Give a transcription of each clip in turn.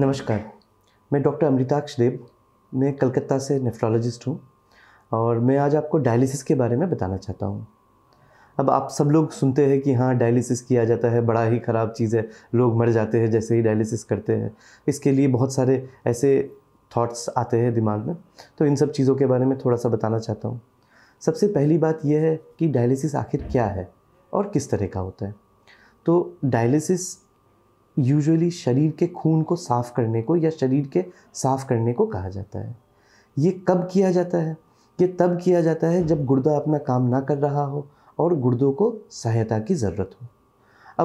नमस्कार मैं डॉक्टर अमृताक्ष देव मैं कलकत्ता से नेफ्रोलॉजिस्ट हूँ और मैं आज आपको डायलिसिस के बारे में बताना चाहता हूँ अब आप सब लोग सुनते हैं कि हाँ डायलिसिस किया जाता है बड़ा ही ख़राब चीज़ है लोग मर जाते हैं जैसे ही डायलिसिस करते हैं इसके लिए बहुत सारे ऐसे थाट्स आते हैं दिमाग में तो इन सब चीज़ों के बारे में थोड़ा सा बताना चाहता हूँ सबसे पहली बात यह है कि डायलिसिस आखिर क्या है और किस तरह का होता है तो डायलिसिस यूजुअली शरीर के खून को साफ़ करने को या शरीर के साफ़ करने को कहा जाता है ये कब किया जाता है ये तब किया जाता है जब गुर्दा अपना काम ना कर रहा हो और गुर्दों को सहायता की ज़रूरत हो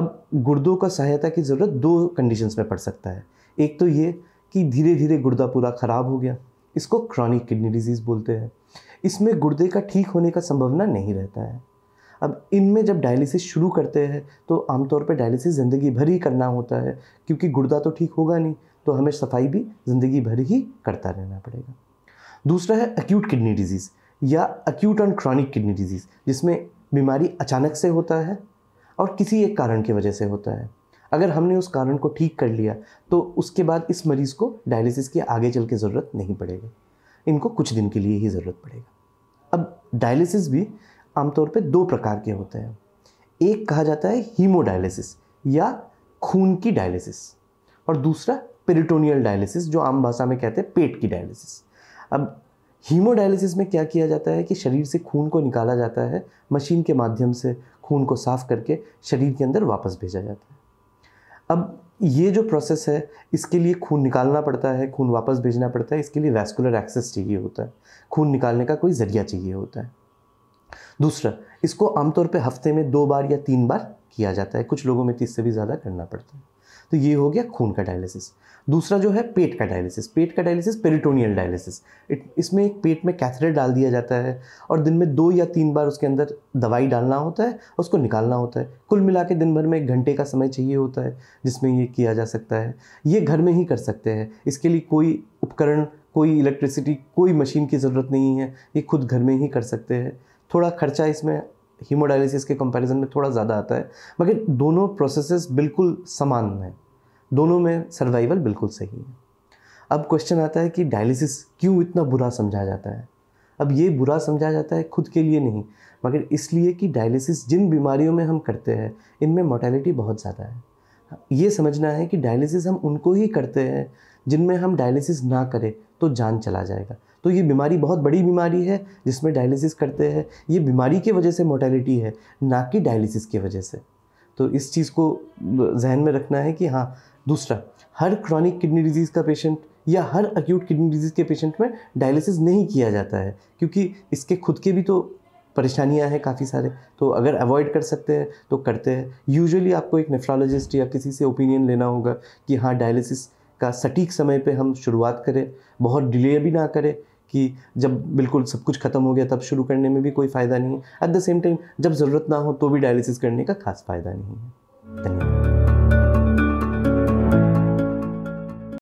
अब गुर्दों का सहायता की ज़रूरत दो कंडीशंस में पड़ सकता है एक तो ये कि धीरे धीरे गुर्दा पूरा ख़राब हो गया इसको क्रॉनिक किडनी डिजीज़ बोलते हैं इसमें गुर्दे का ठीक होने का संभावना नहीं रहता है अब इनमें जब डायलिसिस शुरू करते हैं तो आमतौर पर डायलिसिस ज़िंदगी भर ही करना होता है क्योंकि गुर्दा तो ठीक होगा नहीं तो हमें सफाई भी ज़िंदगी भर ही करता रहना पड़ेगा दूसरा है अक्यूट किडनी डिजीज़ या acute and chronic kidney disease जिसमें बीमारी अचानक से होता है और किसी एक कारण की वजह से होता है अगर हमने उस कारण को ठीक कर लिया तो उसके बाद इस मरीज़ को डायलिसिस की आगे चल के ज़रूरत नहीं पड़ेगी इनको कुछ दिन के लिए ही ज़रूरत पड़ेगा अब डायलिसिस भी आमतौर पे दो प्रकार के होते हैं एक कहा जाता है हीमोडायलिसिस या खून की डायलिसिस और दूसरा पेरिटोनियल डायलिसिस जो आम भाषा में कहते हैं पेट की डायलिसिस अब हीमोडायलिसिस में क्या किया जाता है कि शरीर से खून को निकाला जाता है मशीन के माध्यम से खून को साफ करके शरीर के अंदर वापस भेजा जाता है अब ये जो प्रोसेस है इसके लिए खून निकालना पड़ता है खून वापस भेजना पड़ता है इसके लिए वैस्कुलर एक्सेस चाहिए होता है खून निकालने का कोई ज़रिया चाहिए होता है दूसरा इसको आमतौर पर हफ्ते में दो बार या तीन बार किया जाता है कुछ लोगों में तो इससे भी ज़्यादा करना पड़ता है तो ये हो गया खून का डायलिसिस दूसरा जो है पेट का डायलिसिस पेट का डायलिसिस पेरिटोनियल डायलिसिस इसमें एक पेट में कैथरेट डाल दिया जाता है और दिन में दो या तीन बार उसके अंदर दवाई डालना होता है उसको निकालना होता है कुल मिला के दिन भर में एक घंटे का समय चाहिए होता है जिसमें ये किया जा सकता है ये घर में ही कर सकते हैं इसके लिए कोई उपकरण कोई इलेक्ट्रिसिटी कोई मशीन की ज़रूरत नहीं है ये खुद घर में ही कर सकते हैं थोड़ा खर्चा इसमें हीमोडायलिसिस के कंपैरिजन में थोड़ा ज़्यादा आता है मगर दोनों प्रोसेसेस बिल्कुल समान हैं दोनों में सर्वाइवल बिल्कुल सही है अब क्वेश्चन आता है कि डायलिसिस क्यों इतना बुरा समझा जाता है अब ये बुरा समझा जाता है खुद के लिए नहीं मगर इसलिए कि डायलिसिस जिन बीमारियों में हम करते हैं इनमें मोटेलिटी बहुत ज़्यादा है ये समझना है कि डायलिसिस हम उनको ही करते हैं जिनमें हम डायलिसिस ना करें तो जान चला जाएगा तो ये बीमारी बहुत बड़ी बीमारी है जिसमें डायलिसिस करते हैं ये बीमारी की वजह से मोटेलिटी है ना कि डायलिसिस की वजह से तो इस चीज़ को जहन में रखना है कि हाँ दूसरा हर क्रॉनिक किडनी डिजीज़ का पेशेंट या हर अक्यूट किडनी डिजीज़ के पेशेंट में डायलिसिस नहीं किया जाता है क्योंकि इसके खुद के भी तो परेशानियां हैं काफ़ी सारे तो अगर अवॉइड कर सकते हैं तो करते हैं यूजुअली आपको एक नेफ्रोलॉजिस्ट या किसी से ओपिनियन लेना होगा कि हाँ डायलिसिस का सटीक समय पे हम शुरुआत करें बहुत डिले भी ना करें कि जब बिल्कुल सब कुछ ख़त्म हो गया तब शुरू करने में भी कोई फ़ायदा नहीं है एट द सेम टाइम जब ज़रूरत ना हो तो भी डायलिसिस करने का खास फ़ायदा नहीं है धन्यवाद